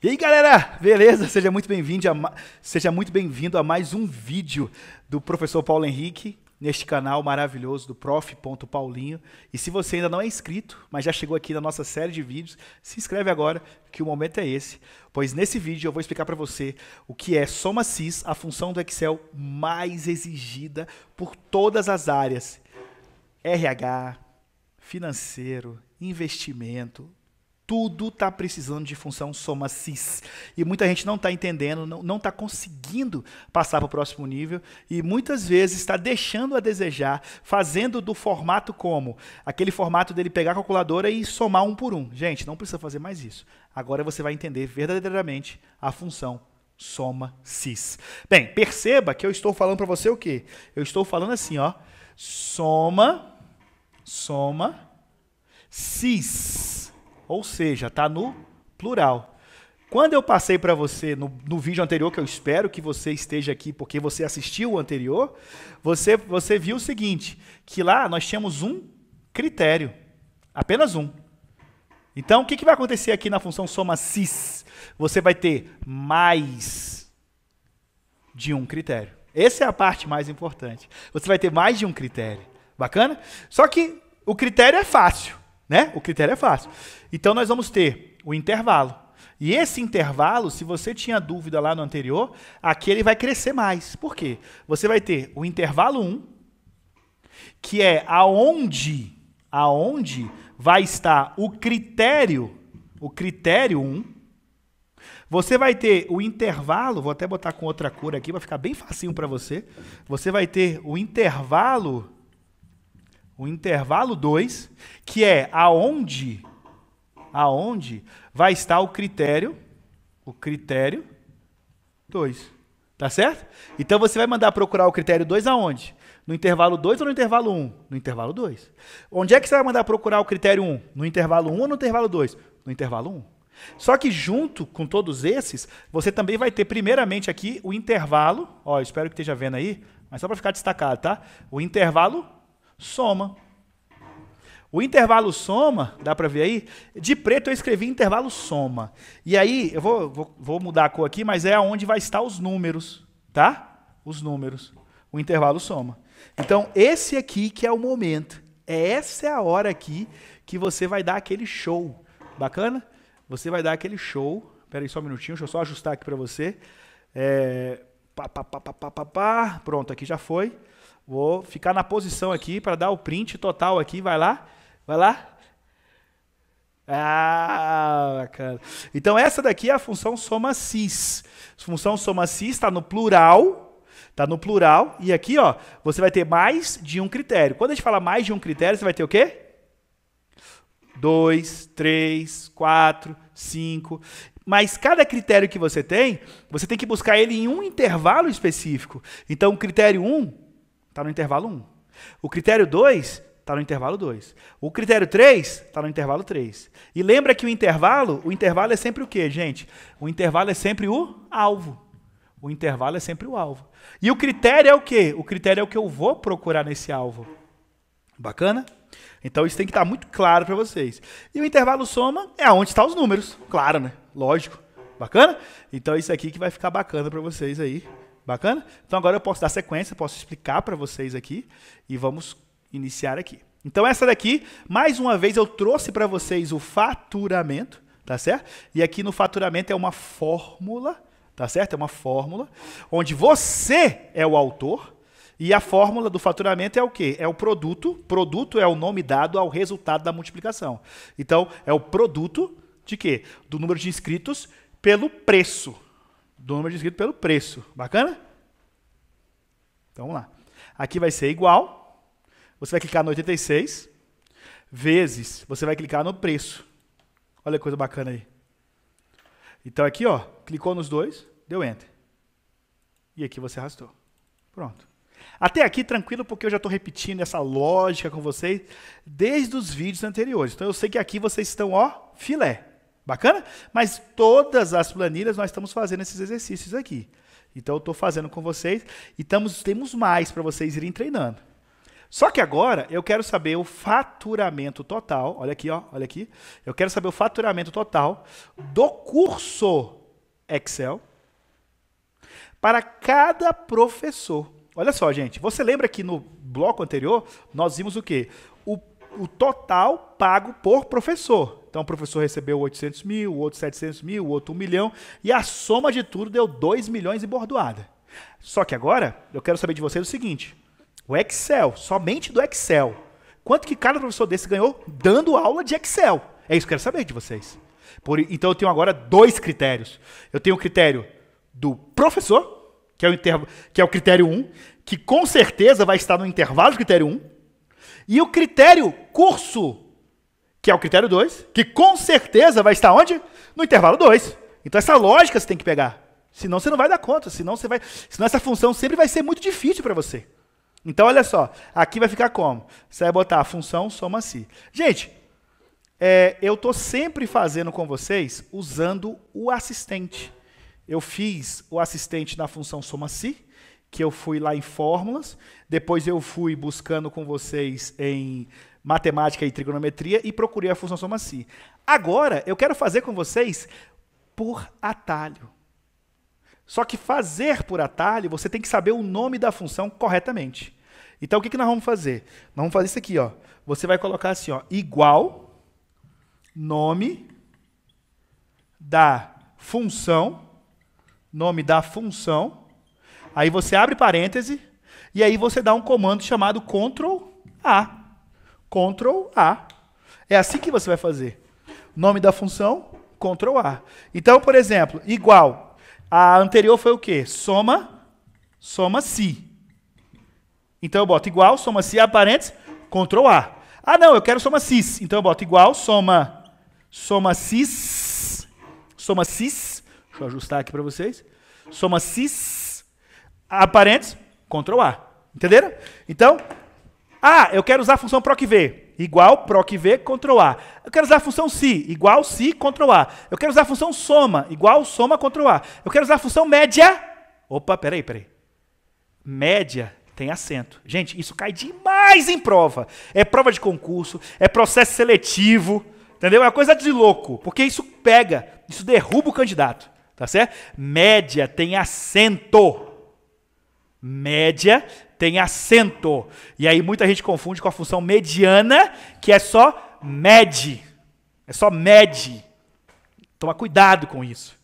E aí galera, beleza? Seja muito bem-vindo a, ma... Seja muito bem a mais um vídeo do professor Paulo Henrique neste canal maravilhoso do prof.paulinho. E se você ainda não é inscrito, mas já chegou aqui na nossa série de vídeos, se inscreve agora, que o momento é esse. Pois nesse vídeo eu vou explicar para você o que é soma cis, a função do Excel mais exigida por todas as áreas. RH, financeiro, investimento, tudo está precisando de função soma cis. E muita gente não está entendendo, não está conseguindo passar para o próximo nível e muitas vezes está deixando a desejar, fazendo do formato como aquele formato dele pegar a calculadora e somar um por um. Gente, não precisa fazer mais isso. Agora você vai entender verdadeiramente a função soma cis. Bem, perceba que eu estou falando para você o quê? Eu estou falando assim, ó, soma soma cis ou seja, está no plural. Quando eu passei para você no, no, vídeo anterior, que eu espero que você esteja aqui porque você assistiu o anterior, você, você viu o seguinte: que lá nós tínhamos um critério, apenas um. Então, o que, que vai acontecer aqui na função soma cis? Você vai ter mais de um critério. Essa é a parte mais importante. Você vai ter mais de um critério. Bacana? Só que o critério é fácil né? O critério é fácil. Então nós vamos ter o intervalo. E esse intervalo, se você tinha dúvida lá no anterior, aqui ele vai crescer mais. Por quê? Você vai ter o intervalo 1, que é aonde, aonde vai estar o critério, o critério 1. Você vai ter o intervalo, vou até botar com outra cor aqui para ficar bem facinho para você. Você vai ter o intervalo o intervalo 2, que é aonde aonde vai estar o critério o critério 2. Tá certo? Então você vai mandar procurar o critério 2 aonde? No intervalo 2 ou no intervalo 1? Um? No intervalo 2. Onde é que você vai mandar procurar o critério 1? Um? No intervalo 1 um ou no intervalo 2? No intervalo 1. Um. Só que junto com todos esses, você também vai ter primeiramente aqui o intervalo, ó, espero que esteja vendo aí, mas só para ficar destacado, tá? O intervalo soma. O intervalo soma, dá para ver aí? De preto eu escrevi intervalo soma. E aí, eu vou, vou, vou mudar a cor aqui, mas é onde vai estar os números, tá? Os números. O intervalo soma. Então, esse aqui que é o momento. É essa é a hora aqui que você vai dar aquele show. Bacana? Você vai dar aquele show. espera aí só um minutinho, deixa eu só ajustar aqui para você. É, pá, pá, pá, pá, pá, pá. Pronto, aqui já foi. Vou ficar na posição aqui para dar o print total aqui. Vai lá, vai lá. Ah, bacana. Então essa daqui é a função soma cis. Função soma cis está no plural, está no plural. E aqui, ó, você vai ter mais de um critério. Quando a gente fala mais de um critério, você vai ter o quê? 2, 3, 4, 5. Mas cada critério que você tem, você tem que buscar ele em um intervalo específico. Então, o critério 1, um, está no intervalo 1. O critério 2 está no intervalo 2. O critério 3 está no intervalo 3. E lembra que o intervalo, o intervalo é sempre o quê, gente? O intervalo é sempre o alvo. O intervalo é sempre o alvo. E o critério é o quê? O critério é o que eu vou procurar nesse alvo. Bacana? Então isso tem que estar tá muito claro para vocês. E o intervalo soma é onde estão tá os números. Claro, né? Lógico. Bacana? Então isso aqui que vai ficar bacana para vocês aí. Bacana? Então agora eu posso dar sequência, posso explicar para vocês aqui e vamos iniciar aqui. Então essa daqui, mais uma vez eu trouxe para vocês o faturamento, tá certo? E aqui no faturamento é uma fórmula, tá certo? É uma fórmula onde você é o autor e a fórmula do faturamento é o quê? É o produto. Produto é o nome dado ao resultado da multiplicação. Então é o produto de quê? Do número de inscritos pelo preço do número descrito pelo preço. Bacana? Então vamos lá. Aqui vai ser igual. Você vai clicar no 86 vezes, você vai clicar no preço. Olha a coisa bacana aí. Então aqui, ó, clicou nos dois, deu enter. E aqui você arrastou. Pronto. Até aqui tranquilo, porque eu já estou repetindo essa lógica com vocês desde os vídeos anteriores. Então eu sei que aqui vocês estão, ó, filé. Bacana? Mas todas as planilhas nós estamos fazendo esses exercícios aqui. Então eu estou fazendo com vocês e temos mais para vocês irem treinando. Só que agora eu quero saber o faturamento total. Olha aqui, ó, olha aqui. Eu quero saber o faturamento total do curso Excel para cada professor. Olha só, gente. Você lembra que no bloco anterior nós vimos o quê? O, o total pago por professor. Então o professor recebeu 800 mil, o outro 700 mil, o outro 1 milhão, e a soma de tudo deu 2 milhões e bordoada. Só que agora, eu quero saber de vocês o seguinte: o Excel, somente do Excel. Quanto que cada professor desse ganhou dando aula de Excel? É isso que eu quero saber de vocês. Por, então eu tenho agora dois critérios. Eu tenho o critério do professor, que é o, interv- que é o critério 1, um, que com certeza vai estar no intervalo do critério 1, um, e o critério curso, que é o critério 2, que com certeza vai estar onde? No intervalo 2. Então essa lógica você tem que pegar. Senão você não vai dar conta, senão você vai, senão essa função sempre vai ser muito difícil para você. Então olha só, aqui vai ficar como? Você vai botar a função soma-se. Gente, é, eu estou sempre fazendo com vocês usando o assistente. Eu fiz o assistente na função soma-se, que eu fui lá em fórmulas, depois eu fui buscando com vocês em matemática e trigonometria e procurei a função soma si. Agora, eu quero fazer com vocês por atalho. Só que fazer por atalho, você tem que saber o nome da função corretamente. Então, o que, que nós vamos fazer? Nós vamos fazer isso aqui, ó. Você vai colocar assim, ó, igual nome da função, nome da função, aí você abre parêntese, e aí você dá um comando chamado Ctrl A. Ctrl A. É assim que você vai fazer. Nome da função, Ctrl A. Então, por exemplo, igual. A anterior foi o quê? Soma, soma-se. Então eu boto igual, soma-se, Aparentes Ctrl A. Ah, não, eu quero soma-cis. Então eu boto igual, soma, soma-cis, soma-cis. Deixa eu ajustar aqui para vocês. Soma-cis, Aparentes Ctrl A. Entenderam? Então, ah, eu quero usar a função proc v, igual proc v, ctrl a. Eu quero usar a função si, igual si, ctrl a. Eu quero usar a função soma, igual soma, ctrl a. Eu quero usar a função média. Opa, peraí, peraí. Média tem acento. Gente, isso cai demais em prova. É prova de concurso, é processo seletivo, entendeu? É uma coisa de louco, porque isso pega, isso derruba o candidato, tá certo? Média tem acento. Média tem acento. E aí muita gente confunde com a função mediana, que é só mede. É só mede. Toma cuidado com isso.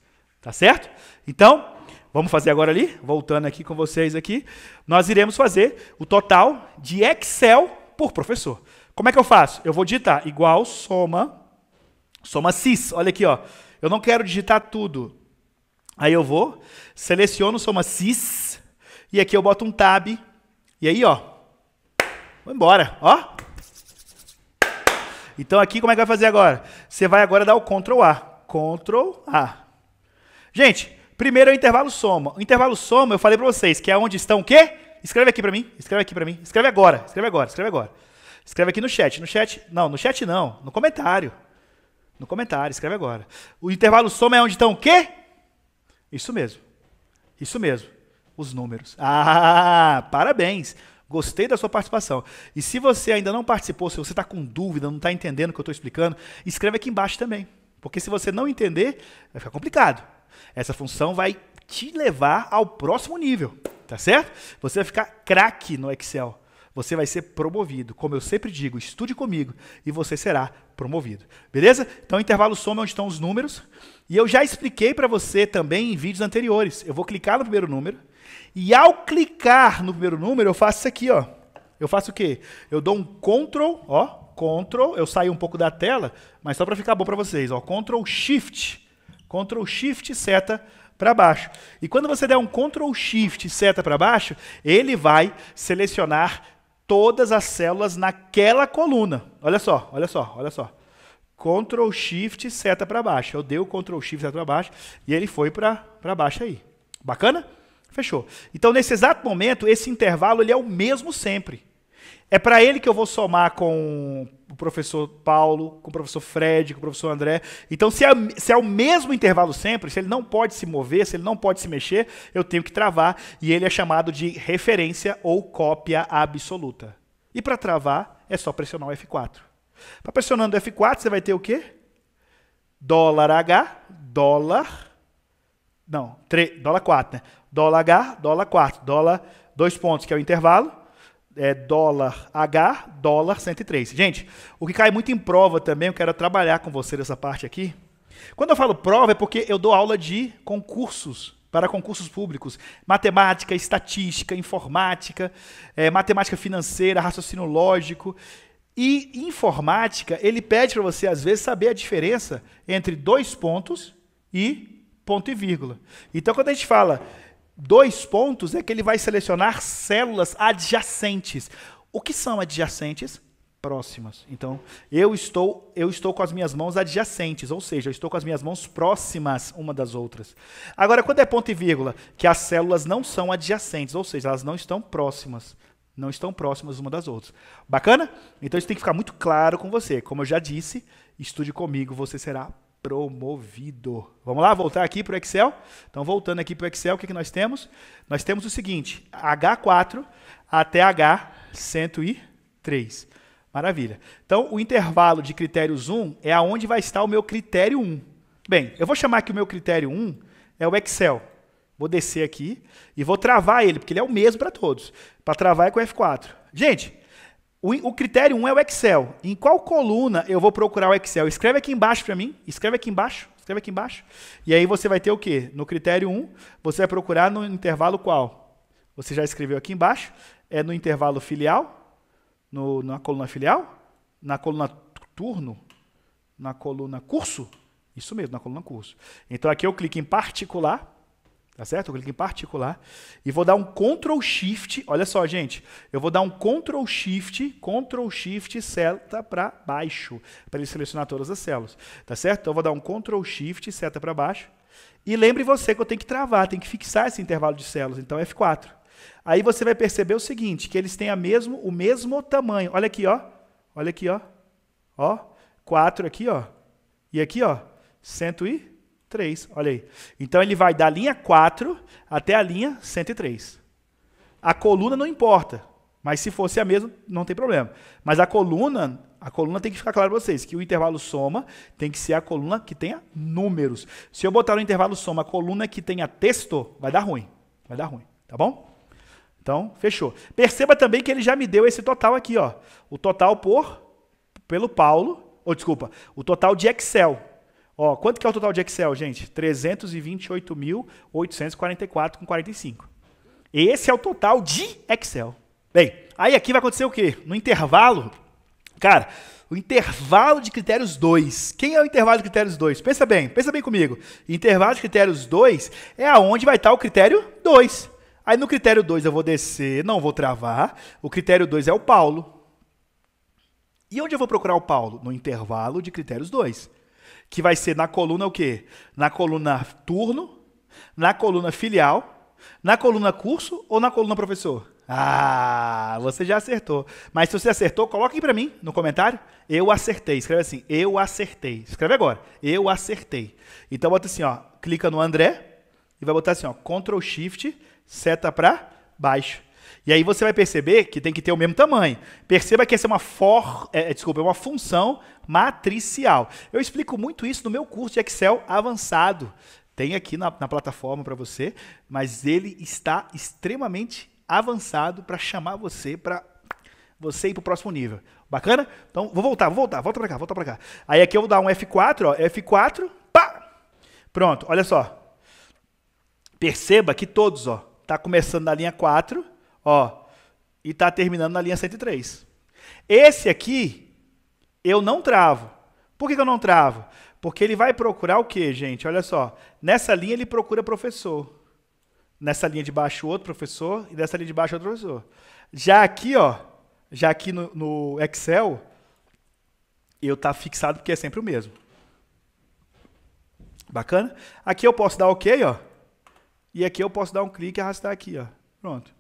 Tá certo? Então, vamos fazer agora ali, voltando aqui com vocês aqui, nós iremos fazer o total de Excel por professor. Como é que eu faço? Eu vou digitar igual soma soma cis. Olha aqui, ó. Eu não quero digitar tudo. Aí eu vou, seleciono soma cis e aqui eu boto um tab e aí, ó, Vamos embora, ó. Então aqui, como é que vai fazer agora? Você vai agora dar o Ctrl A. Ctrl A. Gente, primeiro é o intervalo soma. O intervalo soma, eu falei para vocês, que é onde estão o quê? Escreve aqui para mim, escreve aqui para mim. Escreve agora, escreve agora, escreve agora. Escreve aqui no chat, no chat, não, no chat não, no comentário. No comentário, escreve agora. O intervalo soma é onde estão o quê? Isso mesmo. Isso mesmo os números. Ah, parabéns! Gostei da sua participação. E se você ainda não participou, se você está com dúvida, não está entendendo o que eu estou explicando, escreve aqui embaixo também. Porque se você não entender, vai ficar complicado. Essa função vai te levar ao próximo nível, tá certo? Você vai ficar craque no Excel. Você vai ser promovido. Como eu sempre digo, estude comigo e você será promovido. Beleza? Então, intervalo soma onde estão os números. E eu já expliquei para você também em vídeos anteriores. Eu vou clicar no primeiro número, e ao clicar no primeiro número, eu faço isso aqui, ó. Eu faço o quê? Eu dou um Ctrl, ó, Ctrl, eu saio um pouco da tela, mas só para ficar bom para vocês, ó, Ctrl Shift, Ctrl Shift seta para baixo. E quando você der um Ctrl Shift seta para baixo, ele vai selecionar todas as células naquela coluna. Olha só, olha só, olha só. Ctrl Shift seta para baixo. Eu dei o Ctrl Shift seta para baixo e ele foi para baixo aí. Bacana? Fechou. Então, nesse exato momento, esse intervalo ele é o mesmo sempre. É para ele que eu vou somar com o professor Paulo, com o professor Fred, com o professor André. Então, se é, se é o mesmo intervalo sempre, se ele não pode se mover, se ele não pode se mexer, eu tenho que travar. E ele é chamado de referência ou cópia absoluta. E para travar, é só pressionar o F4. Para pressionando o F4, você vai ter o quê? Dólar H, dólar não, dólar 4, né? Dólar H, dólar 4, dólar 2 pontos, que é o intervalo. É dólar H, dólar 103. Gente, o que cai muito em prova também, eu quero trabalhar com você nessa parte aqui. Quando eu falo prova, é porque eu dou aula de concursos para concursos públicos. Matemática, estatística, informática, é, matemática financeira, raciocínio lógico. E informática, ele pede para você, às vezes, saber a diferença entre dois pontos e ponto e vírgula. Então, quando a gente fala dois pontos, é que ele vai selecionar células adjacentes. O que são adjacentes? Próximas. Então, eu estou, eu estou com as minhas mãos adjacentes, ou seja, eu estou com as minhas mãos próximas uma das outras. Agora, quando é ponto e vírgula, que as células não são adjacentes, ou seja, elas não estão próximas não estão próximas uma das outras. Bacana? Então isso tem que ficar muito claro com você. Como eu já disse, estude comigo, você será promovido. Vamos lá, voltar aqui para o Excel. Então, voltando aqui para o Excel, o que, que nós temos? Nós temos o seguinte, H4 até H103. Maravilha. Então, o intervalo de critérios 1 é aonde vai estar o meu critério 1. Bem, eu vou chamar que o meu critério 1 é o Excel. Vou descer aqui e vou travar ele, porque ele é o mesmo para todos. Para travar é com F4. Gente, o, o, critério 1 um é o Excel. Em qual coluna eu vou procurar o Excel? Escreve aqui embaixo para mim. Escreve aqui embaixo. Escreve aqui embaixo. E aí você vai ter o quê? No critério 1, um, você vai procurar no intervalo qual? Você já escreveu aqui embaixo. É no intervalo filial, no, na coluna filial, na coluna turno, na coluna curso. Isso mesmo, na coluna curso. Então aqui eu clico em particular. Tá certo? Eu clico em particular e vou dar um Ctrl Shift. Olha só, gente. Eu vou dar um Ctrl Shift, Ctrl Shift seta para baixo, para ele selecionar todas as células. Tá certo? Então eu vou dar um Ctrl Shift seta para baixo. E lembre você que eu tenho que travar, tenho que fixar esse intervalo de células, então F4. Aí você vai perceber o seguinte, que eles têm a mesmo, o mesmo tamanho. Olha aqui, ó. Olha aqui, ó. Ó, 4 aqui, ó. E aqui, ó, 100 e 3, olha aí. Então ele vai da linha 4 até a linha 103. A coluna não importa, mas se fosse a mesma, não tem problema. Mas a coluna, a coluna tem que ficar claro para vocês que o intervalo soma tem que ser a coluna que tenha números. Se eu botar no intervalo soma a coluna que tenha texto, vai dar ruim. Vai dar ruim, tá bom? Então, fechou. Perceba também que ele já me deu esse total aqui, ó. O total por pelo Paulo, ou desculpa, o total de Excel, Ó, quanto que é o total de Excel, gente? 328.844,45. Esse é o total de Excel. Bem, aí aqui vai acontecer o quê? No intervalo, cara, o intervalo de critérios 2. Quem é o intervalo de critérios 2? Pensa bem, pensa bem comigo. Intervalo de critérios 2 é aonde vai estar o critério 2. Aí no critério 2 eu vou descer, não vou travar. O critério 2 é o Paulo. E onde eu vou procurar o Paulo? No intervalo de critérios 2 que vai ser na coluna o quê? Na coluna turno, na coluna filial, na coluna curso ou na coluna professor? Ah, você já acertou. Mas se você acertou, coloque aí para mim no comentário. Eu acertei. Escreve assim, eu acertei. Escreve agora. Eu acertei. Então bota assim, ó, clica no André e vai botar assim, ó, Ctrl Shift, seta para baixo. E aí você vai perceber que tem que ter o mesmo tamanho. Perceba que essa é uma for, é, é, desculpa, é uma função matricial. Eu explico muito isso no meu curso de Excel avançado. Tem aqui na, na plataforma para você, mas ele está extremamente avançado para chamar você para você ir para o próximo nível. Bacana? Então, vou voltar, vou voltar, volta para cá, volta para cá. Aí aqui eu vou dar um F4, ó, F4, pá! Pronto, olha só. Perceba que todos, ó, tá começando na linha 4 Ó, e tá terminando na linha 103. Esse aqui, eu não travo. Por que, que eu não travo? Porque ele vai procurar o quê, gente? Olha só. Nessa linha ele procura professor. Nessa linha de baixo, outro professor. E nessa linha de baixo, outro professor. Já aqui, ó. Já aqui no, no Excel, eu tá fixado porque é sempre o mesmo. Bacana? Aqui eu posso dar OK, ó. E aqui eu posso dar um clique e arrastar aqui, ó. Pronto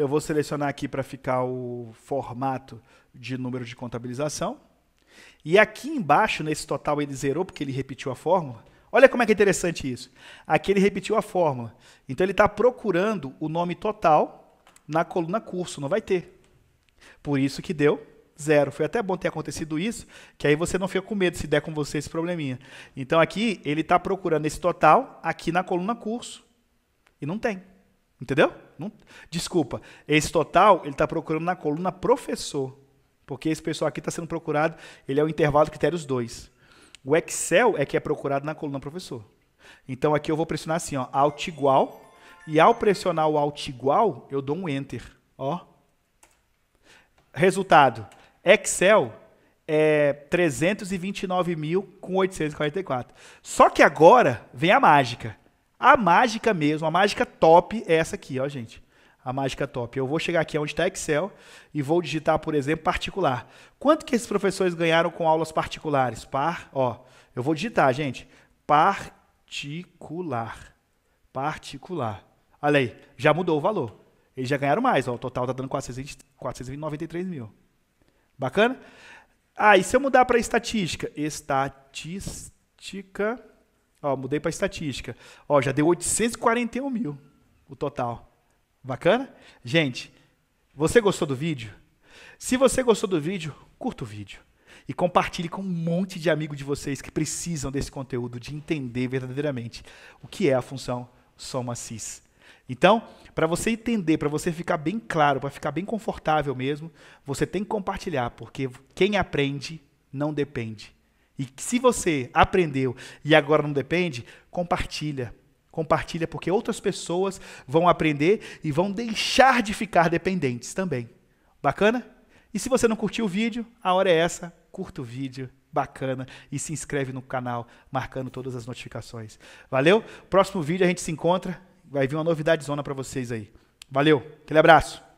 eu vou selecionar aqui para ficar o formato de número de contabilização. E aqui embaixo, nesse total, ele zerou porque ele repetiu a fórmula. Olha como é, é interessante isso. Aqui ele repetiu a fórmula. Então ele está procurando o nome total na coluna curso, não vai ter. Por isso que deu zero. Foi até bom ter acontecido isso, que aí você não fica com medo se der com você esse probleminha. Então aqui ele está procurando esse total aqui na coluna curso e não tem. Entendeu? Não, desculpa, esse total ele está procurando na coluna professor, porque esse pessoal aqui está sendo procurado, ele é o intervalo de critérios 2. O Excel é que é procurado na coluna professor. Então aqui eu vou pressionar assim, ó, Alt igual, e ao pressionar o Alt igual, eu dou um Enter. Ó. Resultado, Excel é 329.844. Só que agora vem a mágica. A mágica mesmo, a mágica top é essa aqui, ó, gente. A mágica top. Eu vou chegar aqui onde está Excel e vou digitar, por exemplo, particular. Quanto que esses professores ganharam com aulas particulares? Par, ó. Eu vou digitar, gente. Particular. Particular. Olha aí, já mudou o valor. Eles já ganharam mais, ó. O total está dando 493 mil. Bacana? Ah, e se eu mudar para estatística? Estatística Ó, mudei para estatística. Ó, já deu 841 mil o total. Bacana? Gente, você gostou do vídeo? Se você gostou do vídeo, curta o vídeo. E compartilhe com um monte de amigo de vocês que precisam desse conteúdo, de entender verdadeiramente o que é a função soma Então, para você entender, para você ficar bem claro, para ficar bem confortável mesmo, você tem que compartilhar, porque quem aprende não depende e se você aprendeu e agora não depende, compartilha. Compartilha porque outras pessoas vão aprender e vão deixar de ficar dependentes também. Bacana? E se você não curtiu o vídeo, a hora é essa, curta o vídeo, bacana e se inscreve no canal, marcando todas as notificações. Valeu? Próximo vídeo a gente se encontra, vai vir uma novidade zona para vocês aí. Valeu, aquele abraço.